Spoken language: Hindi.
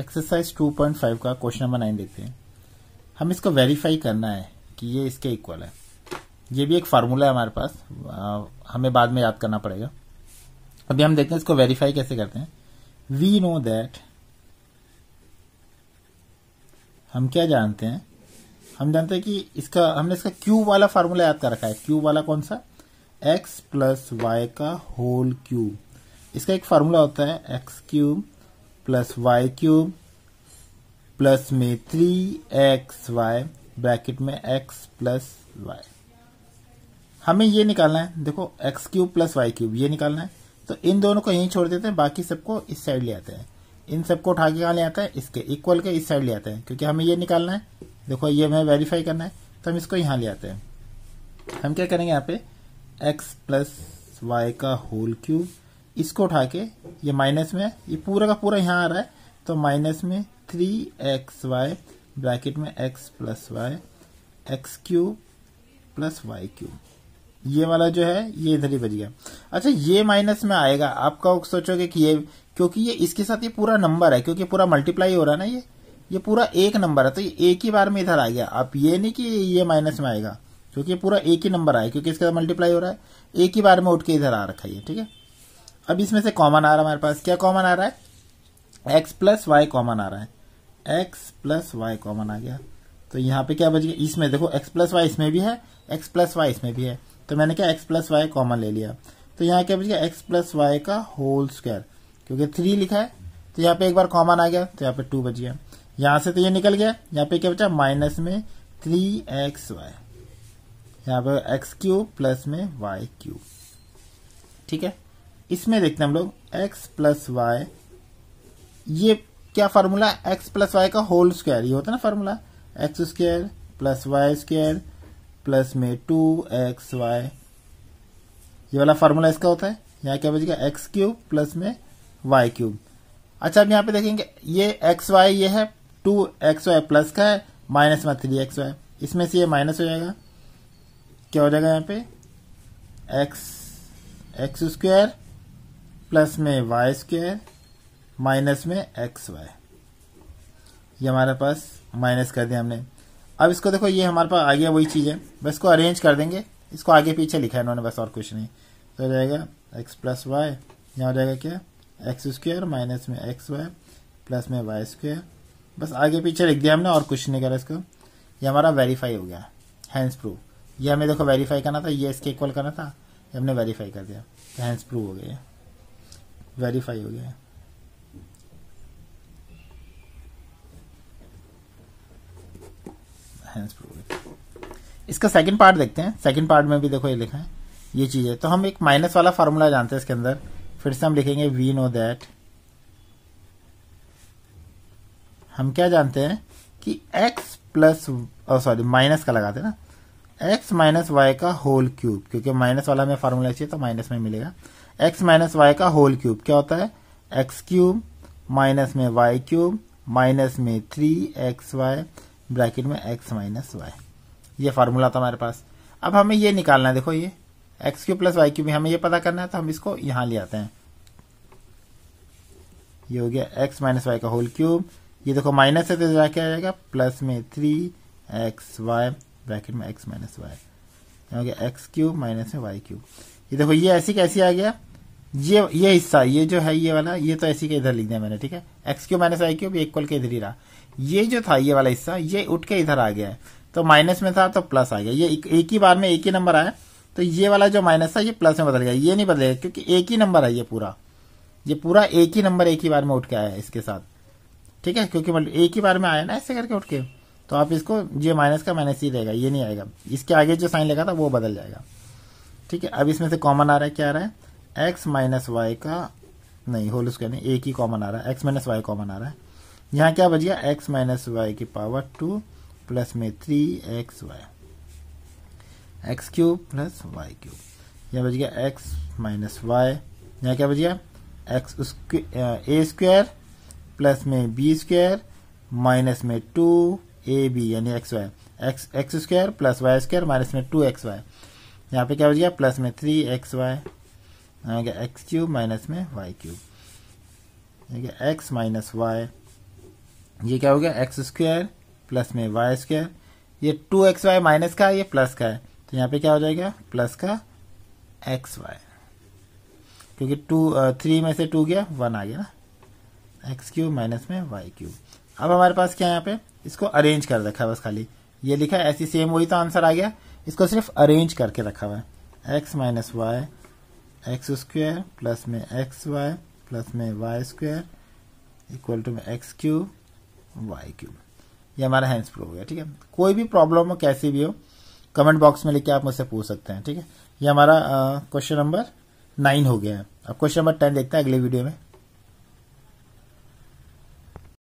एक्सरसाइज 2.5 का क्वेश्चन नंबर नाइन देखते हैं हम इसको वेरीफाई करना है कि ये इसके इक्वल है ये भी एक फार्मूला है हमारे पास आ, हमें बाद में याद करना पड़ेगा अभी हम देखते हैं इसको वेरीफाई कैसे करते हैं वी नो दैट हम क्या जानते हैं हम जानते हैं कि इसका हमने इसका क्यू वाला फार्मूला याद कर रखा है क्यू वाला कौन सा एक्स प्लस वाई का होल क्यूब इसका एक फार्मूला होता है x cube plus y cube plus में थ्री एक्स वाई ब्रैकेट में एक्स प्लस वाई हमें ये निकालना है देखो x cube plus y cube ये निकालना है तो इन दोनों को यहीं छोड़ देते हैं बाकी सबको इस साइड ले आते हैं इन सबको उठा के कहा ले आता है इसके इक्वल के इस साइड ले आते हैं क्योंकि हमें ये निकालना है देखो ये हमें वेरीफाई करना है तो हम इसको यहाँ ले आते हैं हम क्या करेंगे यहाँ पे एक्स प्लस वाई का होल क्यूब इसको उठा के ये माइनस में ये पूरा का पूरा यहाँ आ रहा है तो माइनस में थ्री एक्स वाई ब्रैकेट में x plus y x cube plus y cube ये वाला जो है ये इधर ही बच गया अच्छा ये माइनस में आएगा आपका सोचोगे कि ये क्योंकि ये इसके साथ ये पूरा नंबर है क्योंकि पूरा मल्टीप्लाई हो रहा है ना ये ये पूरा एक नंबर है तो ये एक ही बार में इधर आ गया आप ये नहीं कि ये माइनस में आएगा क्योंकि पूरा एक ही नंबर आया क्योंकि इसके साथ मल्टीप्लाई हो रहा है एक ही बार में उठ के इधर आ रखा है ठीक है अब इसमें से कॉमन आ रहा है हमारे पास क्या कॉमन आ रहा है एक्स प्लस वाई कॉमन आ रहा है एक्स प्लस वाई कॉमन आ गया तो यहाँ पे क्या बच गया इसमें देखो एक्स प्लस वाई इसमें भी है एक्स प्लस वाई इसमें भी है तो मैंने क्या एक्स प्लस वाई कॉमन ले लिया तो यहाँ क्या बच गया एक्स प्लस वाई का होल स्क्वायर क्योंकि थ्री लिखा है तो यहाँ पे एक बार कॉमन आ गया तो यहाँ पे टू बच गया यहां से तो ये निकल गया यहाँ पे क्या बचा माइनस में थ्री एक्स वाई यहाँ पे एक्स क्यूब प्लस में वाई क्यूब ठीक है इसमें देखते हैं हम लोग एक्स प्लस वाई ये क्या फार्मूला एक्स प्लस वाई का होल स्क्वायर ये होता है ना formula x square plus y square plus में टू एक्स वाई ये वाला फार्मूला इसका होता है यहाँ क्या बचेगा एक्स क्यूब प्लस में वाई क्यूब अच्छा अब यहाँ पे देखेंगे ये एक्स वाई ये है टू एक्स वाई प्लस का है माइनस में थ्री एक्स वाई इसमें से ये माइनस हो जाएगा क्या हो जाएगा यहाँ पे एक्स एक्स स्क्वायर प्लस में वाई स्क्वेयर माइनस में एक्स वाई ये हमारे पास माइनस कर दिया हमने अब इसको देखो ये हमारे पास आ गया वही चीज़ है बस इसको अरेंज कर देंगे इसको आगे पीछे लिखा है इन्होंने बस और कुछ नहीं तो हो जाएगा एक्स प्लस वाई यहाँ हो जाएगा क्या एक्स स्क्वेयर माइनस में एक्स वाई प्लस में वाई स्क्वेयर बस आगे पीछे लिख दिया हमने और कुछ नहीं करा इसको ये हमारा वेरीफाई हो गया हैंड्स प्रूफ ये हमें देखो वेरीफाई करना था ये इसके इक्वल करना था ये हमने वेरीफाई कर दिया तो प्रूफ हो गया वेरीफाई हो गया है इसका सेकंड पार्ट देखते हैं सेकंड पार्ट में भी देखो ये लिखा है ये चीज है तो हम एक माइनस वाला फॉर्मूला जानते हैं इसके अंदर फिर से हम लिखेंगे वी नो दैट हम क्या जानते हैं कि x प्लस सॉरी माइनस का लगाते हैं ना एक्स माइनस वाई का होल क्यूब क्योंकि माइनस वाला में फॉर्मूला चाहिए तो माइनस में मिलेगा एक्स माइनस वाई का होल क्यूब क्या होता है एक्स क्यूब माइनस में वाई क्यूब माइनस में थ्री एक्स वाई ब्रैकेट में एक्स माइनस वाई ये फार्मूला था हमारे पास अब हमें ये निकालना है देखो ये x cube plus y cube हमें ये पता करना है तो हम इसको यहां ले आते हैं ये हो गया एक्स माइनस वाई का होल क्यूब ये देखो माइनस है तो क्या आ जाएगा प्लस में थ्री एक्स वाई ब्रैकेट में एक्स माइनस वाई हो गया एक्स क्यूब माइनस में वाई क्यूब ये देखो ये ऐसी कैसी आ गया ये ये हिस्सा ये जो है ये वाला ये तो ऐसी के इधर लिख दिया मैंने ठीक है x cube minus y cube equal के इधर ही रहा ये जो था ये वाला हिस्सा ये उठ के इधर आ गया है तो माइनस में था तो प्लस आ गया ये एक, एक ही बार में एक ही नंबर आया तो ये वाला जो माइनस था ये प्लस में बदल गया ये नहीं बदलेगा क्योंकि एक ही नंबर है ये पूरा ये पूरा एक ही नंबर एक ही बार में उठ के आया है इसके साथ ठीक है क्योंकि मतलब एक ही बार में आया ना ऐसे करके उठ के तो आप इसको जे माइनस का माइनस ही रहेगा ये नहीं आएगा इसके आगे जो साइन लगा था वो बदल जाएगा ठीक है अब इसमें से कॉमन आ रहा है क्या आ रहा है एक्स माइनस वाई का नहीं होल स्क्वायर नहीं एक ही कॉमन आ रहा है एक्स माइनस वाई कॉमन आ रहा है यहाँ क्या बच गया एक्स माइनस वाई की पावर टू प्लस में three x y x cube plus y cube यहाँ बच गया एक्स माइनस वाई यहाँ क्या बच गया एक्स ए स्क्वायर प्लस में बी स्क्वायर माइनस में टू ए बी यानी x y x x square plus y square minus में टू एक्स वाई यहाँ पे क्या बच गया प्लस में थ्री एक्स वाई गया एक्स क्यूब माइनस में वाई क्यूब ठीक है एक्स माइनस वाई ये क्या हो गया एक्स स्क्वायर प्लस में वाई स्क्वायर ये टू एक्स वाई माइनस का है ये प्लस का है तो यहाँ पे क्या हो जाएगा प्लस का एक्स वाई क्योंकि टू थ्री uh, में से टू गया वन आ गया ना एक्स क्यूब माइनस में वाई क्यूब अब हमारे पास क्या है यहाँ पे इसको अरेंज कर रखा है बस खाली ये लिखा है ऐसी सेम वही तो आंसर आ गया इसको सिर्फ अरेंज करके रखा हुआ है x minus y x square plus में एक्स वाई प्लस में वाई स्क्वेयर इक्वल टू में एक्स क्यूब वाई क्यूब ये हमारा हैंड्स प्रूव हो गया ठीक है कोई भी प्रॉब्लम हो कैसी भी हो कमेंट बॉक्स में लिख के आप मुझसे पूछ सकते हैं ठीक है ये हमारा क्वेश्चन नंबर नाइन हो गया है अब क्वेश्चन नंबर टेन देखते हैं अगले वीडियो में